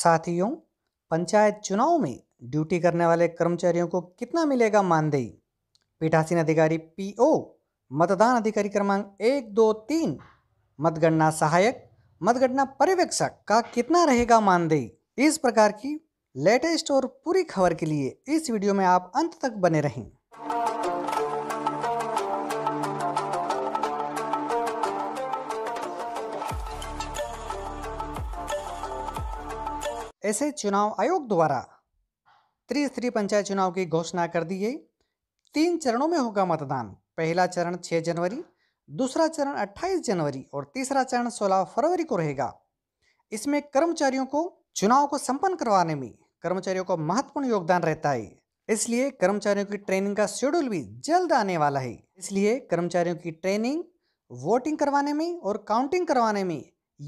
साथियों पंचायत चुनाव में ड्यूटी करने वाले कर्मचारियों को कितना मिलेगा मानदेय पीठासीन अधिकारी पीओ मतदान अधिकारी क्रमांक एक दो तीन मतगणना सहायक मतगणना पर्यवेक्षक का कितना रहेगा मानदेय इस प्रकार की लेटेस्ट और पूरी खबर के लिए इस वीडियो में आप अंत तक बने रहें ऐसे चुनाव आयोग द्वारा त्रिस्तरीय पंचायत चुनाव की घोषणा कर दी गई तीन चरणों में होगा मतदान पहला चरण 6 जनवरी दूसरा चरण 28 जनवरी और तीसरा चरण 16 फरवरी को रहेगा इसमें कर्मचारियों को चुनाव को संपन्न करवाने में कर्मचारियों का महत्वपूर्ण योगदान रहता है इसलिए कर्मचारियों की ट्रेनिंग का शेड्यूल भी जल्द आने वाला है इसलिए कर्मचारियों की ट्रेनिंग वोटिंग करवाने में और काउंटिंग करवाने में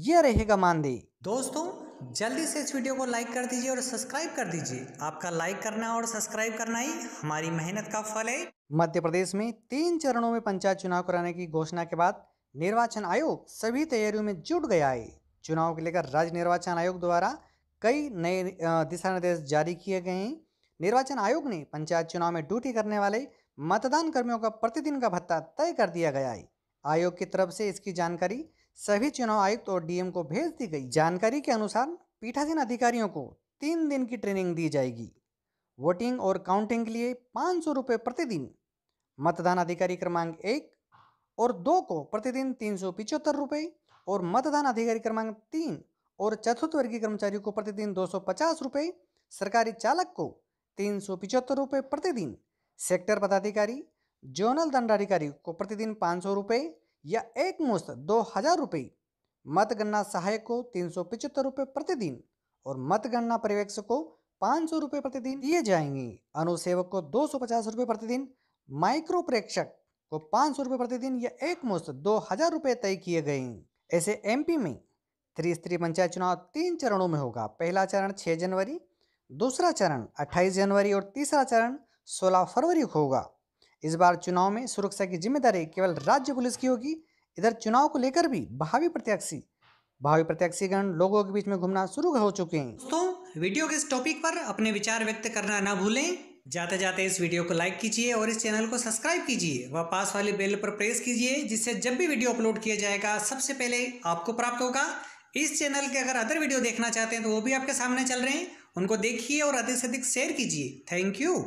यह रहेगा मानदेय दोस्तों जल्दी से इस वीडियो को लाइक कर दीजिए और सब्सक्राइब कर दीजिए आपका लाइक करना और सब्सक्राइब करना ही हमारी मेहनत का फल है मध्य प्रदेश में तीन चरणों में पंचायत चुनाव कराने की घोषणा के बाद निर्वाचन आयोग सभी तैयारियों में जुट गया है चुनाव के लेकर राज्य निर्वाचन आयोग द्वारा कई नए दिशा निर्देश जारी किए गए हैं निर्वाचन आयोग ने पंचायत चुनाव में ड्यूटी करने वाले मतदान कर्मियों का प्रतिदिन का भत्ता तय कर दिया गया है आयोग की तरफ से इसकी जानकारी सभी चुनाव आयुक्त और डीएम को भेज दी गई जानकारी के अनुसार पीठासीन अधिकारियों को तीन दिन की ट्रेनिंग दी जाएगी वोटिंग और काउंटिंग के लिए पाँच सौ रुपये प्रतिदिन मतदान अधिकारी क्रमांक एक और दो को प्रतिदिन तीन सौ पिचहत्तर रुपये और मतदान अधिकारी क्रमांक तीन और चतुर्थ वर्गीय कर्मचारी को प्रतिदिन दो सौ पचास रुपये सरकारी चालक को तीन सौ पिचहत्तर रुपये प्रतिदिन सेक्टर पदाधिकारी जोनल दंडाधिकारी को प्रतिदिन पाँच सौ रुपये या एक मुश्त दो हज़ार रुपये मतगणना सहायक को तीन सौ पिचहत्तर रुपये प्रतिदिन और मतगणना पर्यवेक्षक को पाँच सौ रुपये प्रतिदिन दिए जाएंगे अनुसेवक को दो सौ पचास रुपये प्रतिदिन माइक्रो प्रेक्षक को पाँच सौ रुपये प्रतिदिन या एक मुश्त दो हज़ार रुपये तय किए गए ऐसे एमपी में त्रिस्तरीय पंचायत चुनाव तीन चरणों में होगा पहला चरण छः जनवरी दूसरा चरण अट्ठाईस जनवरी और तीसरा चरण सोलह फरवरी को होगा इस बार चुनाव में सुरक्षा की जिम्मेदारी केवल राज्य पुलिस की होगी इधर चुनाव को लेकर भी भावी प्रत्याशी भावी प्रत्याशीगण लोगों के बीच में घूमना शुरू हो चुके हैं दोस्तों वीडियो के इस टॉपिक पर अपने विचार व्यक्त करना ना भूलें जाते जाते इस वीडियो को लाइक कीजिए और इस चैनल को सब्सक्राइब कीजिए व पास वाले बेल पर प्रेस कीजिए जिससे जब भी वीडियो अपलोड किया जाएगा सबसे पहले आपको प्राप्त होगा इस चैनल के अगर अदर वीडियो देखना चाहते हैं तो वो भी आपके सामने चल रहे हैं उनको देखिए और अधिक से अधिक शेयर कीजिए थैंक यू